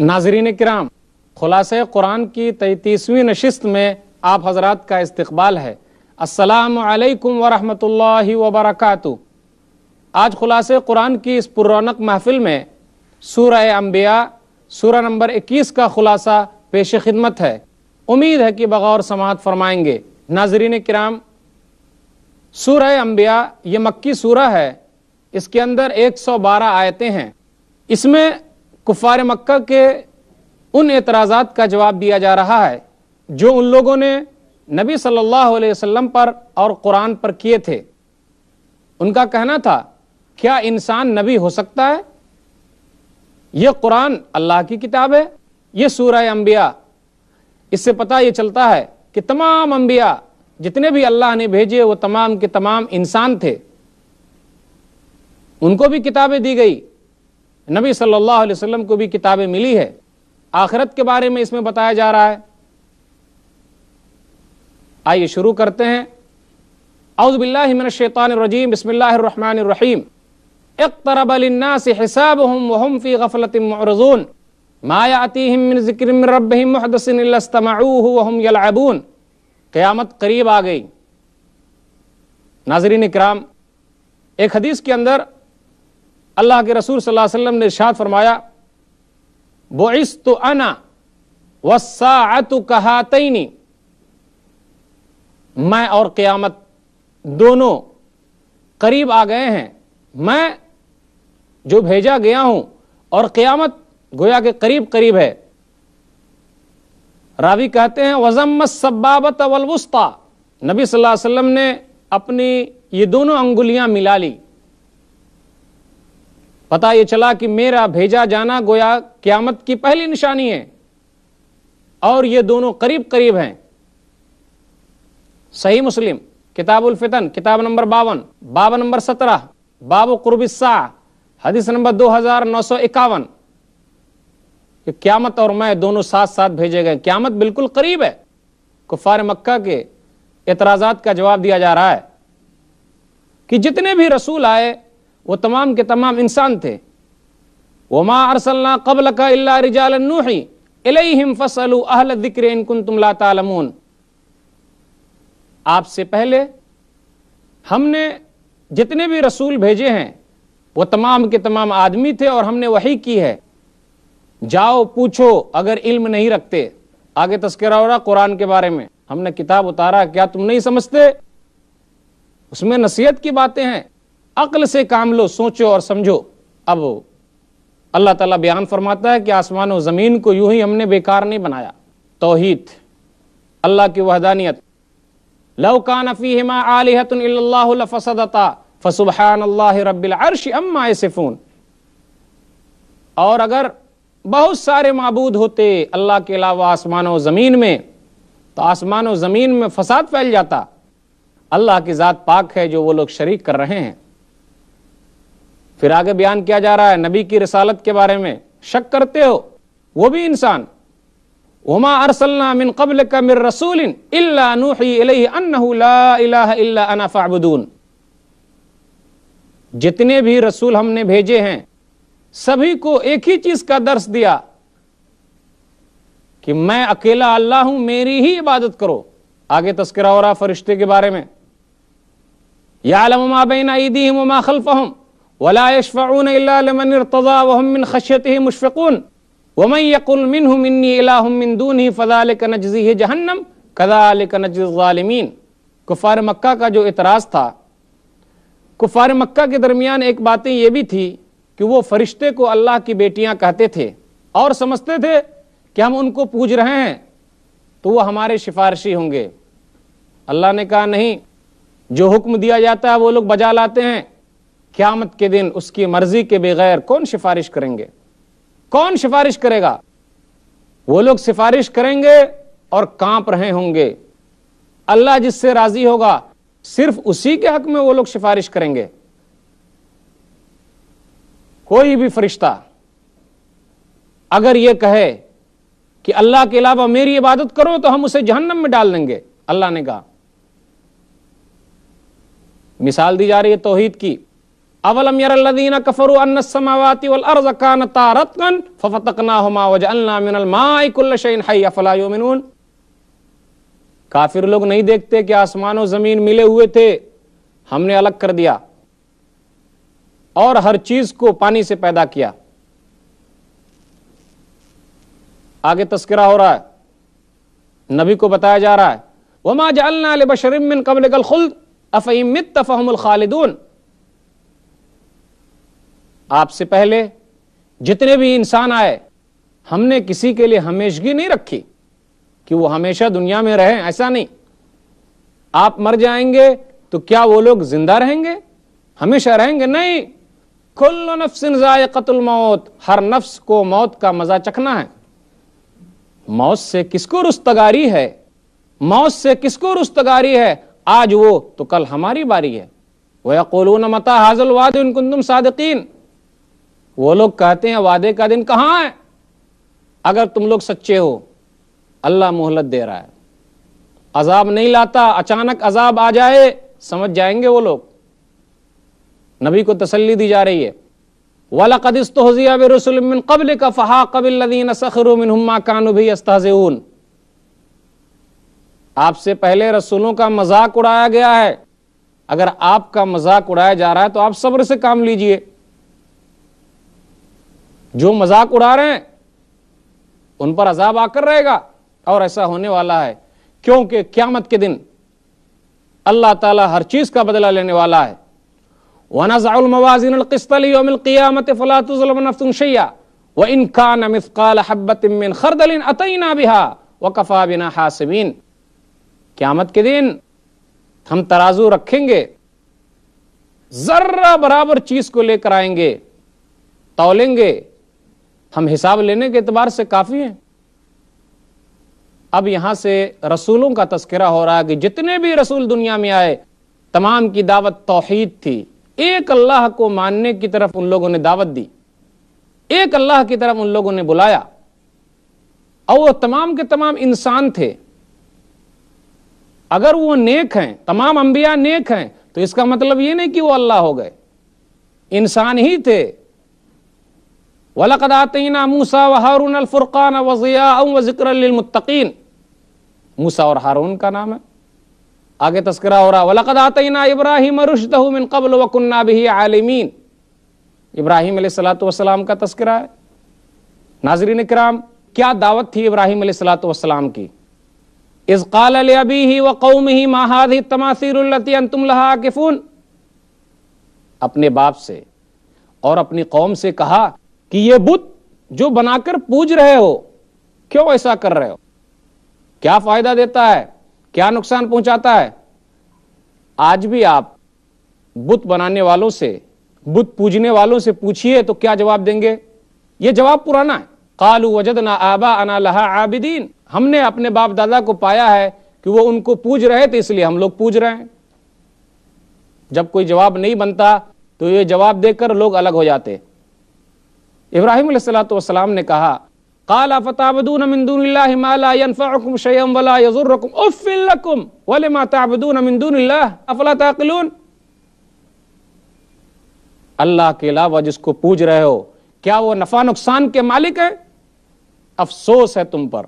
नाजरीन कराम खुलास कुरान की तैतीसवीं नशस्त में आप हजरात का इस्तबाल है असलकम वरहमल वबरक आज खुलास कुरान की इस पुरानक महफिल में सूरह अम्बिया सूरह नंबर 21 का खुलासा पेश खिदमत है उम्मीद है कि बगौर समात फरमाएंगे नाजरीन कराम सूरह अम्बिया ये मक्की सूरह है इसके अंदर 112 आयतें हैं इसमें कुफार मक्का के उन एतराज़ात का जवाब दिया जा रहा है जो उन लोगों ने नबी सल्लल्लाहु अलैहि वसल्लम पर और कुरान पर किए थे उनका कहना था क्या इंसान नबी हो सकता है यह कुरान अल्लाह की किताब है यह सूरह अंबिया इससे पता यह चलता है कि तमाम अंबिया जितने भी अल्लाह ने भेजे वो तमाम के तमाम इंसान थे उनको भी किताबें दी गई नबी सल्लल्लाहु अलैहि वसल्लम को भी किताबें मिली है आखिरत के बारे में इसमें बताया जा रहा है आइए शुरू करते हैं अउज़बिल्लाशैतानरजीम बसमीम इकतरबलनासब क़यामत करीब आ गई नाजरीन इक्राम एक हदीस के अंदर अल्लाह के रसूल सल्लल्लाहु अलैहि वसल्लम ने शाद फरमाया वो इस तो अना वसातु कहातनी मैं और क़यामत दोनों करीब आ गए हैं मैं जो भेजा गया हूं और क़यामत गोया के करीब करीब है रावी कहते हैं वजम सब्बाबत अवलवस्ता नबी सल्लल्लाहु अलैहि वसल्लम ने अपनी ये दोनों अंगुलियां मिला ली पता यह चला कि मेरा भेजा जाना गोया क्यामत की पहली निशानी है और ये दोनों करीब करीब हैं सही मुस्लिम किताबुल फितन किताब नंबर बावन बाब नंबर सत्रह बाब कुरबिसा हदीस नंबर दो हजार नौ सौ इक्यावन कि क्यामत और मैं दोनों साथ साथ भेजे गए क्यामत बिल्कुल करीब है कुफार मक्का के एतराज़ात का जवाब दिया जा रहा है कि जितने भी रसूल आए वो तमाम के तमाम इंसान थे वमा अरसल कबल का अल्ला रिजालूही इलहिम फसलू अहल दिक्र इनकुन तुम लातालमून आपसे पहले हमने जितने भी रसूल भेजे हैं वो तमाम के तमाम आदमी थे और हमने वही की है जाओ पूछो अगर इल्म नहीं रखते आगे तस्करा हो रहा कुरान के बारे में हमने किताब उतारा क्या तुम नहीं समझते उसमें नसीहत की बातें हैं अकल से काम लो सोचो और समझो अब अल्लाह ताला बयान फरमाता है कि आसमान और ज़मीन को यूं ही हमने बेकार नहीं बनाया तोहित अल्लाह की वहदानियत लौकान फ़सुबहान अल्लाह अम्मा और अगर बहुत सारे मबूद होते अल्लाह के अलावा आसमान और ज़मीन में तो आसमान और ज़मीन में फसाद फैल जाता अल्लाह की ज़ात पाक है जो वो लोग शरीक कर रहे हैं फिर आगे बयान किया जा रहा है नबी की रसालत के बारे में शक करते हो वो भी इंसान उमा अरसलना मिन कबल का मिर रसूल इल्ला नूही इलैहि अन्नहु ला इलाहा इल्ला अना जितने भी रसूल हमने भेजे हैं सभी को एक ही चीज का दर्श दिया कि मैं अकेला अल्लाह हूं मेरी ही इबादत करो आगे तस्करा हो रहा फरिश्ते के बारे में या उमा बैना ईदी हम खल्फ हम वलायशफ़ाउन कुफ़ार मक्का का जो इतराज था कुफ़ार मक्का के दरमियान एक बातें यह भी थी कि वो फरिश्ते को अल्लाह की बेटियां कहते थे और समझते थे कि हम उनको पूज रहे हैं तो वो हमारे सिफारशी होंगे अल्लाह ने कहा नहीं जो हुक्म दिया जाता है वो लोग बजा लाते हैं क्यामत के दिन उसकी मर्जी के बगैर कौन सिफारिश करेंगे कौन सिफारिश करेगा वो लोग सिफारिश करेंगे और कांप रहे होंगे अल्लाह जिससे राजी होगा सिर्फ उसी के हक में वो लोग सिफारिश करेंगे कोई भी फरिश्ता अगर ये कहे कि अल्लाह के अलावा मेरी इबादत करो तो हम उसे जहन्नम में डाल देंगे अल्लाह ने कहा मिसाल दी जा रही है तोहहीद की अवलम यरल्लदीन कफरु अन्न समावाति वल अर्ज कान तारतकन फफतकनाहुमा वजअलना मिनल माई कुल्ल शैइन हय फला युमिनून काफिर लोग नहीं देखते कि आसमान और जमीन मिले हुए थे हमने अलग कर दिया और हर चीज को पानी से पैदा किया आगे तस्करा हो रहा है नबी को बताया जा रहा है वमा जलना बशरमिन कबल खुल्द अफ़ीमित फ़हमुल खालिदून आपसे पहले जितने भी इंसान आए हमने किसी के लिए हमेशगी नहीं रखी कि वो हमेशा दुनिया में रहे ऐसा नहीं आप मर जाएंगे तो क्या वो लोग जिंदा रहेंगे हमेशा रहेंगे नहीं खुल नफ्सिन मौत हर नफ्स को मौत का मजा चखना है मौत से किसको रुस्तगारी है मौत से किसको रुस्तगारी है आज वो तो कल हमारी बारी है वह न मता हाजल वाद इनकुन तुम सादकीन वो लोग कहते हैं वादे का दिन कहाँ है अगर तुम लोग सच्चे हो अल्लाह मोहलत दे रहा है अजाब नहीं लाता अचानक अजाब आ जाए समझ जाएंगे वो लोग नबी को तसल्ली दी जा रही है वाला कदिस तो हजिया कबल का फ़हा कबिल्लिन सखरुमिन कानू भी अस्ताजून आपसे पहले रसूलों का मजाक उड़ाया गया है अगर आपका मजाक उड़ाया जा रहा है तो आप सब्र से काम लीजिए जो मजाक उड़ा रहे हैं उन पर अजाब आकर रहेगा और ऐसा होने वाला है क्योंकि क्यामत के दिन अल्लाह ताला हर चीज का बदला लेने वाला है वनाजाउलमवाजिनकिस्तमत फलातुलमनफुशैया खरदलिन अतना बिहा व कफ़ा बिना हासबीन क्यामत के दिन हम तराजू रखेंगे ज़र्रा बराबर चीज़ को लेकर आएंगे तोलेंगे हम हिसाब लेने के एतबार से काफ़ी हैं अब यहां से रसूलों का तस्करा हो रहा है कि जितने भी रसूल दुनिया में आए तमाम की दावत तोहहीद थी एक अल्लाह को मानने की तरफ उन लोगों ने दावत दी एक अल्लाह की तरफ उन लोगों ने बुलाया और वो तमाम के तमाम इंसान थे अगर वो नेक हैं तमाम अंबिया नेक हैं तो इसका मतलब ये नहीं कि वो अल्लाह हो गए इंसान ही थे वलकदातना मूसा व हारून अलफ़ुरक़ान वज़िया व ज़िक्रमतकीन मूसा और हारून का नाम है आगे तस्करा हो रहा वलकदातना इब्राहिम रुशदमिन कबल वकुन्ना भी आलमीन इब्राहिम सलाम का तस्करा है नाजरीन कराम क्या दावत थी इब्राहिम सलाम की इसकाल अबी ही व कौम ही माहाद ही तमासिरती अंतुम लहा किफून अपने बाप से और अपनी कौम से कहा कि ये बुत जो बनाकर पूज रहे हो क्यों ऐसा कर रहे हो क्या फायदा देता है क्या नुकसान पहुंचाता है आज भी आप बुत बनाने वालों से बुत पूजने वालों से पूछिए तो क्या जवाब देंगे ये जवाब पुराना है कालू वजद ना आबा अना लहा आबिदीन हमने अपने बाप दादा को पाया है कि वो उनको पूज रहे थे इसलिए हम लोग पूज रहे हैं जब कोई जवाब नहीं बनता तो ये जवाब देकर लोग अलग हो जाते इब्राहिम सलाम ने कहा अफला अल्लाह के अलावा जिसको पूज रहे हो क्या वो नफ़ा नुकसान के मालिक है अफसोस है तुम पर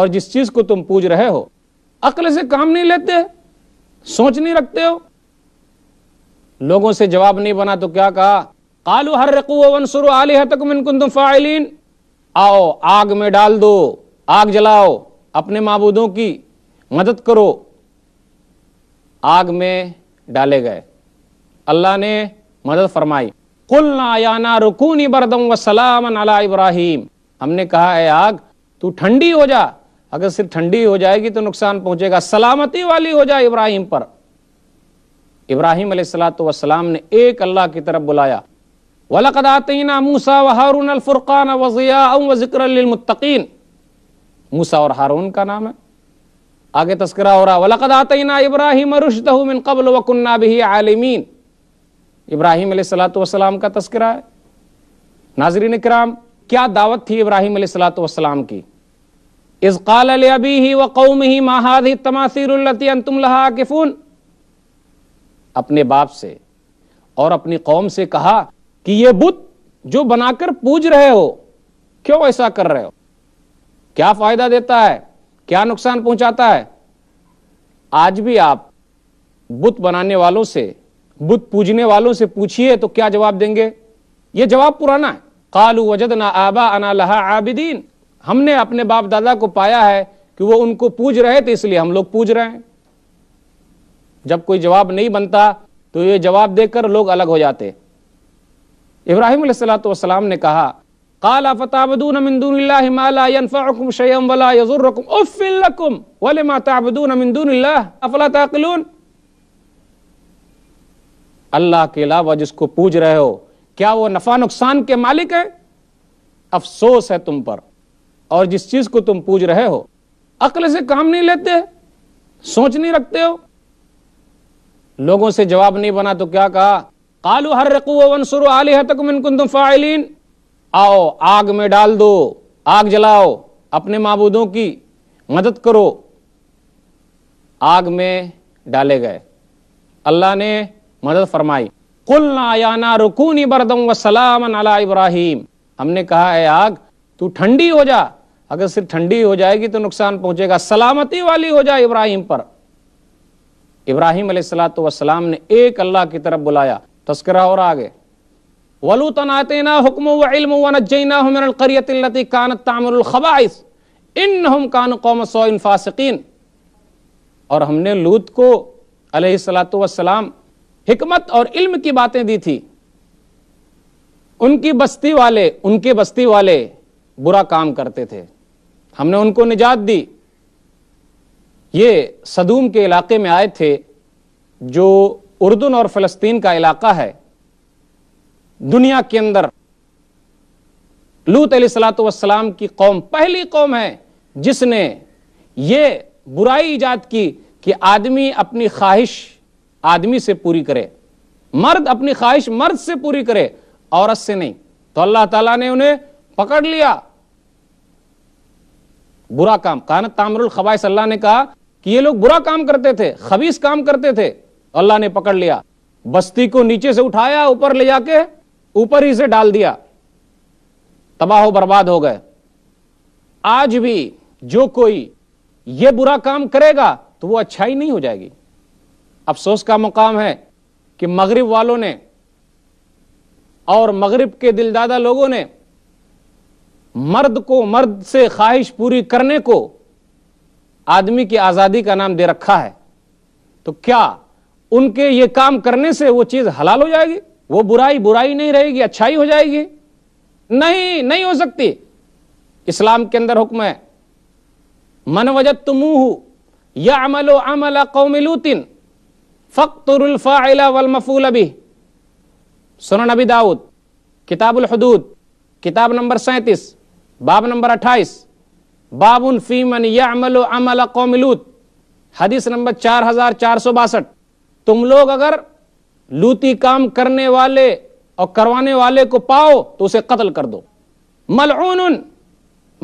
और जिस चीज़ को तुम पूज रहे हो अकल से काम नहीं लेते सोच नहीं रखते हो लोगों से जवाब नहीं बना तो क्या कहा कालू हर रकूसर आलिहतकुम फ़ाइलिन आओ आग में डाल दो आग जलाओ अपने मबूदों की मदद करो आग में डाले गए अल्लाह ने मदद फरमाई कुल नायाना रुकूनी बरदम वसलाम अला इब्राहिम हमने कहा है आग तू ठंडी हो जा अगर सिर्फ ठंडी हो जाएगी तो नुकसान पहुंचेगा सलामती वाली हो जाए इब्राहिम पर इब्राहिम सलात वसलाम ने एक अल्लाह की तरफ बुलाया वलकदातना मूसा व हारून अलफ़ुरक़ान वज़िया व ज़िक्रमतकीन मूसा और हारून का नाम है आगे तस्करा हो रहा वलकदातना इब्राहिम रुशदमिन कबल वकन्ना भी आलमीन इब्राहिम सलाम का तस्करा है नाजरीन कराम क्या दावत थी इब्राहिम सलाम की इसकाल अबी ही व कौम ही माहाद ही तमासिरती अंतुम लहा किफून अपने बाप से और अपनी कौम से कहा कि ये बुत जो बनाकर पूज रहे हो क्यों ऐसा कर रहे हो क्या फायदा देता है क्या नुकसान पहुंचाता है आज भी आप बुत बनाने वालों से बुत पूजने वालों से पूछिए तो क्या जवाब देंगे ये जवाब पुराना है कालू वजद ना आबा अना लहा आबिदीन हमने अपने बाप दादा को पाया है कि वो उनको पूज रहे थे इसलिए हम लोग पूज रहे हैं जब कोई जवाब नहीं बनता तो ये जवाब देकर लोग अलग हो जाते इब्राहिम सलाम ने कहा अफला अल्लाह के अलावा जिसको पूज रहे हो क्या वो नफा नुकसान के मालिक है अफसोस है तुम पर और जिस चीज को तुम पूज रहे हो अकल से काम नहीं लेते सोच नहीं रखते हो लोगों से जवाब नहीं बना तो क्या कहा कालू हर वनसुर आलिहा तक मिनकुन फाइलिन आओ आग में डाल दो आग जलाओ अपने मबूदों की मदद करो आग में डाले गए अल्लाह ने मदद फरमाई कुल नायाना रुकूनी बरदम व सलाम अला इब्राहिम हमने कहा है आग तू ठंडी हो जा अगर सिर्फ ठंडी हो जाएगी तो नुकसान पहुंचेगा सलामती वाली हो जाए इब्राहिम पर इब्राहिम सलात वसलाम ने एक अल्लाह की तरफ बुलाया तस्करा और आगे वलू ना हुक्म व इल्म व नजैना हमरकरियती कानत तामरखबाइस खबाइस इन्हुम कान कौम सोन फासकीन और हमने लूत को अलैहि सलातो व सलाम हिकमत और इल्म की बातें दी थी उनकी बस्ती वाले उनके बस्ती वाले बुरा काम करते थे हमने उनको निजात दी ये सदूम के इलाके में आए थे जो उर्दन और फलस्तीन का इलाका है दुनिया के अंदर लूत सलाम की कौम पहली कौम है जिसने ये बुराई ईजाद की कि आदमी अपनी ख्वाहिश आदमी से पूरी करे मर्द अपनी ख्वाहिश मर्द से पूरी करे औरत से नहीं तो अल्लाह ताला ने उन्हें पकड़ लिया बुरा काम कान तामरुल खबाइस अल्लाह ने कहा कि ये लोग बुरा काम करते थे खबीस काम करते थे अल्लाह ने पकड़ लिया बस्ती को नीचे से उठाया ऊपर ले जाके ऊपर ही से डाल दिया तबाह बर्बाद हो गए आज भी जो कोई ये बुरा काम करेगा तो वो अच्छाई नहीं हो जाएगी अफसोस का मुकाम है कि मगरिब वालों ने और मगरिब के दिलदादा लोगों ने मर्द को मर्द से ख्वाहिश पूरी करने को आदमी की आज़ादी का नाम दे रखा है तो क्या उनके ये काम करने से वो चीज हलाल हो जाएगी वो बुराई बुराई नहीं रहेगी अच्छाई हो जाएगी नहीं नहीं हो सकती इस्लाम के अंदर हुक्म है मन वजत तुमूह या अमलो अमल कौमिलूतिन वल मफूल अभी सुन नबी दाऊद किताबुल हदूद किताब नंबर सैंतीस बाब नंबर अट्ठाईस बाबुन फीमन या अमलो अमल कौमिलूत हदीस नंबर चार हजार चार सौ बासठ तुम लोग अगर लूती काम करने वाले और करवाने वाले को पाओ तो उसे कत्ल कर दो मलऊन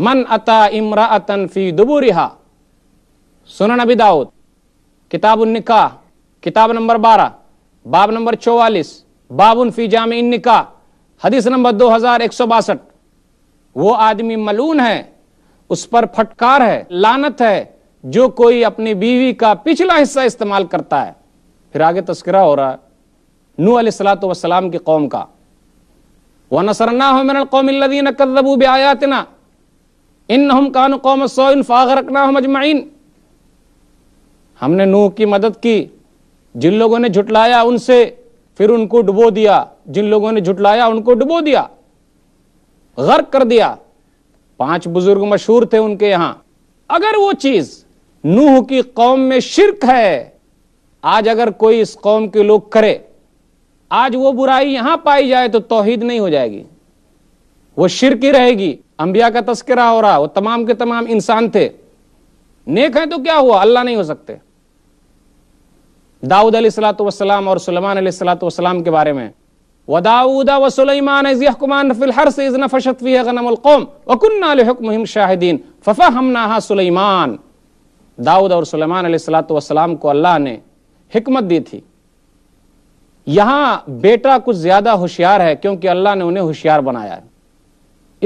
मन अता इमरा फी दुबूरिहा सुन अबी दाऊद किताब निका किताब नंबर बारह बाब नंबर चौवालीस बाबुन फी जाम निका हदीस नंबर दो हजार एक सौ बासठ वो आदमी मलून है उस पर फटकार है लानत है जो कोई अपनी बीवी का पिछला हिस्सा इस्तेमाल करता है फिर आगे तस्करा हो रहा है नू अलसलात वसलाम की कौम का व नसरना हो मेरा लदीन कदबू बयातना इन हम कान कौम इन फागर रखना हम अजमाइन हमने नूह की मदद की जिन लोगों ने झुटलाया उनसे फिर उनको डुबो दिया जिन लोगों ने झुटलाया उनको डुबो दिया गर्क कर दिया पांच बुजुर्ग मशहूर थे उनके यहां अगर वो चीज नूह की कौम में शिरक है आज अगर कोई इस कौम के लोग करे आज वो बुराई यहां पाई जाए तो तोहहीद नहीं हो जाएगी वो शिर की रहेगी अंबिया का तस्करा हो रहा वो तमाम के तमाम इंसान थे नेक हैं तो क्या हुआ अल्लाह नहीं हो सकते दाऊद सलाम और सलमान वसलाम के बारे में शाहिदीन फफा दाऊद और सलमान सलाम को अल्लाह ने हिकमत दी थी यहां बेटा कुछ ज्यादा होशियार है क्योंकि अल्लाह ने उन्हें होशियार बनाया है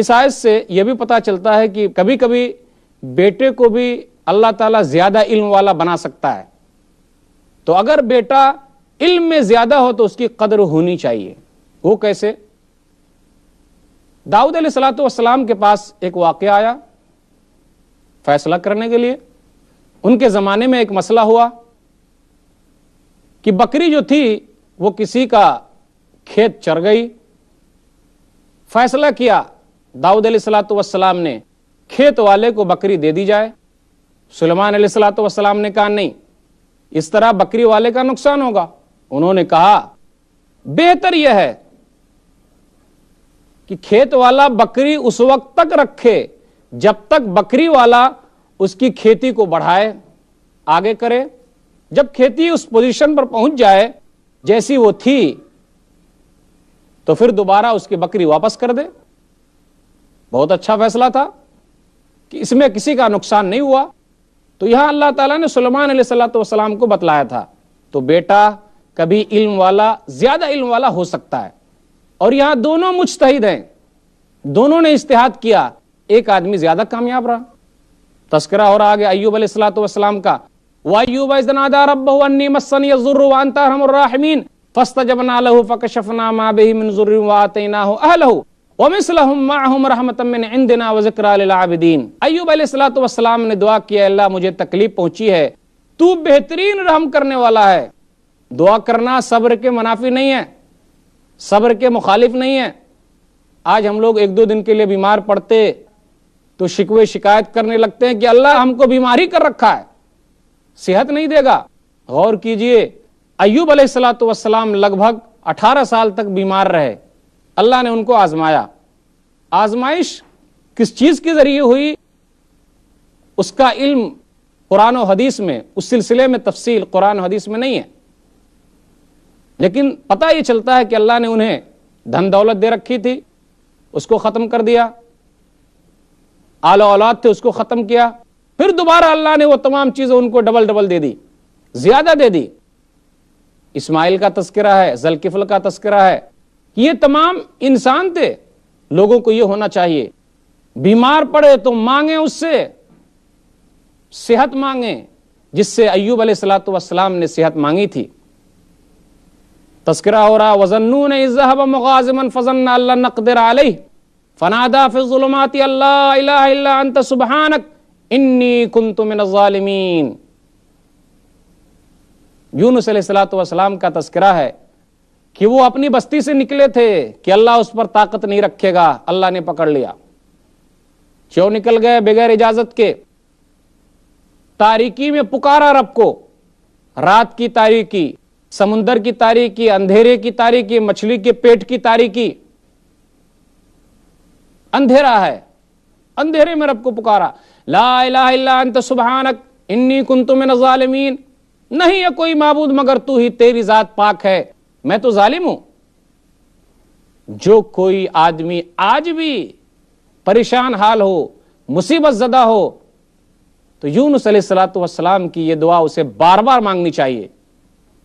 इस आयत से यह भी पता चलता है कि कभी कभी बेटे को भी अल्लाह ताला ज्यादा इल्म वाला बना सकता है तो अगर बेटा इल्म में ज्यादा हो तो उसकी कदर होनी चाहिए वो कैसे दाऊद वसलाम के पास एक वाक्य आया फैसला करने के लिए उनके ज़माने में एक मसला हुआ कि बकरी जो थी वो किसी का खेत चर गई फैसला किया दाऊद सलाम ने खेत वाले को बकरी दे दी जाए सुलेमान सलाम ने कहा नहीं इस तरह बकरी वाले का नुकसान होगा उन्होंने कहा बेहतर यह है कि खेत वाला बकरी उस वक्त तक रखे जब तक बकरी वाला उसकी खेती को बढ़ाए आगे करे जब खेती उस पोजीशन पर पहुंच जाए जैसी वो थी तो फिर दोबारा उसकी बकरी वापस कर दे बहुत अच्छा फैसला था कि इसमें किसी का नुकसान नहीं हुआ तो यहां अल्लाह ताला ने सलमान सलाम को बतलाया था तो बेटा कभी इल्म वाला ज्यादा इल्म वाला हो सकता है और यहां दोनों मुश्तहिद हैं दोनों ने इश्तहाद किया एक आदमी ज्यादा कामयाब रहा तस्करा और रहा आगे अयूब सलाम का मुझे तकलीफ पहुंची है तू बेहतरीन रहम करने वाला है दुआ करना सब्र के मुनाफी नहीं है आज हम लोग एक दो दिन के लिए बीमार पड़ते तो शिकवे शिकायत करने लगते हैं कि अल्लाह हमको बीमारी कर रखा है सेहत नहीं देगा गौर कीजिए अयूब अलैहिस्सलाम लगभग 18 साल तक बीमार रहे अल्लाह ने उनको आजमाया आजमाइश किस चीज के जरिए हुई उसका इल्म कुरान और हदीस में उस सिलसिले में तफसील कुरान हदीस में नहीं है लेकिन पता ये चलता है कि अल्लाह ने उन्हें धन दौलत दे रखी थी उसको ख़त्म कर दिया आला औलाद थे उसको ख़त्म किया फिर दोबारा अल्लाह ने वो तमाम चीजें उनको डबल डबल दे दी ज्यादा दे दी इस्माइल का तस्करा है जलकिफल का तस्करा है ये तमाम इंसान थे लोगों को यह होना चाहिए बीमार पड़े तो मांगे उससे सेहत मांगे जिससे अयूब अलतलाम ने सेहत मांगी थी तस्करा हो रहा वजनू ने इजहब मुगाजमन फजन नकदर आलही फनादा फिजुलमाती अल्लाह अंत सुबहानक इन्नी यून यूनुस सलाम का तस्करा है कि वो अपनी बस्ती से निकले थे कि अल्लाह उस पर ताकत नहीं रखेगा अल्लाह ने पकड़ लिया क्यों निकल गए बगैर इजाजत के तारीकी में पुकारा रब को रात की तारीकी समुंदर की तारीकी अंधेरे की तारीकी मछली के पेट की तारीकी अंधेरा है अंधेरे में रब को पुकारा ला सुबहानक इन्नी कुंतु में नहीं है कोई मबूद मगर तू ही तेरी जात पाक है मैं तो जालिम हूं जो कोई आदमी आज भी परेशान हाल हो मुसीबत जदा हो तो यून सलाम की यह दुआ उसे बार बार मांगनी चाहिए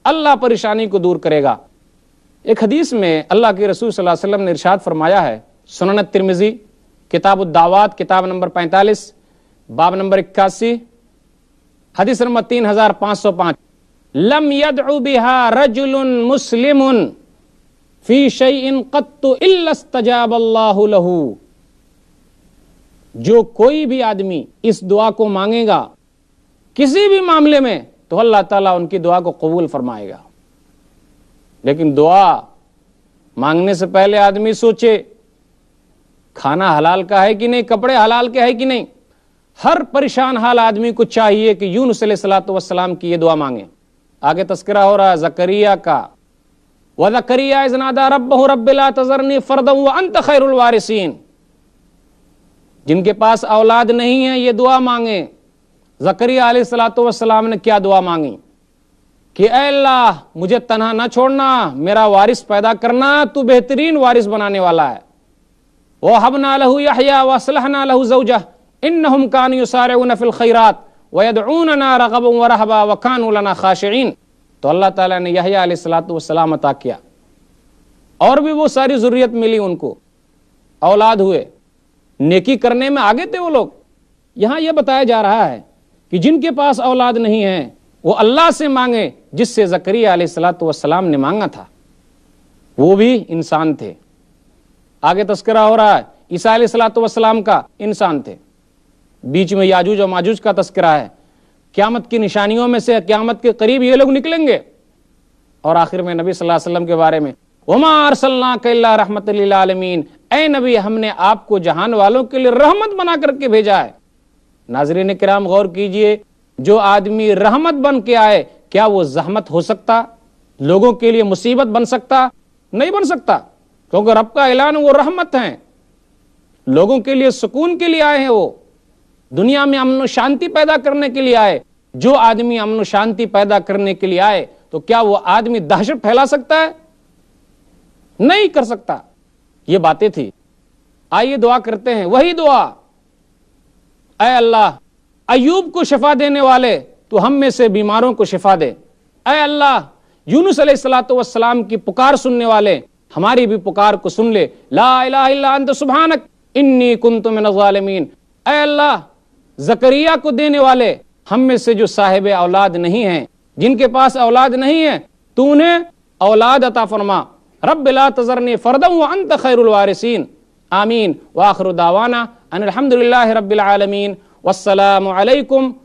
अल्लाह परेशानी को दूर करेगा एक हदीस में अल्लाह के रसूल सल्लल्लाहु अलैहि वसल्लम ने इरशाद फरमाया है सुनन तिरमिजी किताब दावात किताब नंबर पैंतालीस बाब नंबर इक्यासी हदीस नंबर तीन हजार पांच सौ पांच लम यदु बिहा रजुल मुस्लिम फी शईन कत्तु इल्लस्तजाब लहू जो कोई भी आदमी इस दुआ को मांगेगा किसी भी मामले में तो अल्लाह ताला उनकी दुआ को कबूल फरमाएगा लेकिन दुआ मांगने से पहले आदमी सोचे खाना हलाल का है कि नहीं कपड़े हलाल के है कि नहीं हर परेशान हाल आदमी को चाहिए कि यून सलाम की ये दुआ मांगे आगे तस्करा हो रहा है जकरिया का व जकरिया रब रबिला तजरनी फरदम व अंत खैरवारसिन जिनके पास औलाद नहीं है ये दुआ मांगे जकरिया सलाम ने क्या दुआ मांगी कि अल्लाह मुझे तनहा ना छोड़ना मेरा वारिस पैदा करना तू बेहतरीन वारिस बनाने वाला है वह हब ना लहू या वसलह ना लहू जऊजा इन हम कान सार नफिल खैरात वदना रगब व रहबा व कान खाशइन तो अल्लाह ताला ने यहिया सलाम अता किया और भी वो सारी ज़रूरत मिली उनको औलाद हुए नेकी करने में आगे थे वो लोग यहाँ ये बताया जा रहा है कि जिनके पास औलाद नहीं है वो अल्लाह से मांगे जिससे जकरिया सलाम ने मांगा था वो भी इंसान थे आगे तस्करा हो रहा है ईसा सलाम का इंसान थे बीच में याजूज और माजूज का तस्करा है क्यामत की निशानियों में से क्यामत के करीब ये लोग निकलेंगे और आखिर में नबी सल्लल्लाहु अलैहि वसल्लम के बारे में उमा रहमत आलमीन ए नबी हमने आपको जहान वालों के लिए रहमत बना करके भेजा है नाजरीन कराम गौर कीजिए जो आदमी रहमत बन के आए क्या वो जहमत हो सकता लोगों के लिए मुसीबत बन सकता नहीं बन सकता क्योंकि रब का ऐलान वो रहमत है लोगों के लिए सुकून के लिए आए हैं वो दुनिया में अमन शांति पैदा करने के लिए आए जो आदमी अमन शांति पैदा करने के लिए आए तो क्या वो आदमी दहशत फैला सकता है नहीं कर सकता ये बातें थी आइए दुआ करते हैं वही दुआ अय अल्लाह अयूब को शफा देने वाले तो हम में से बीमारों को शफा दे अय अल्लाह यूनुस सलाम की पुकार सुनने वाले हमारी भी पुकार को सुन ले ला अंत सुबहानक इन्नी कुन तुम अल्लाह जकरिया को देने वाले हम में से जो साहेब औलाद नहीं हैं जिनके पास औलाद नहीं है तू उन्हें औलाद अता फरमा रब ला तजरनी फरदम अंत खैरवारसिन आमीन वाखरुदावाना अनिलहमदिल्ला रबालमीन वसलम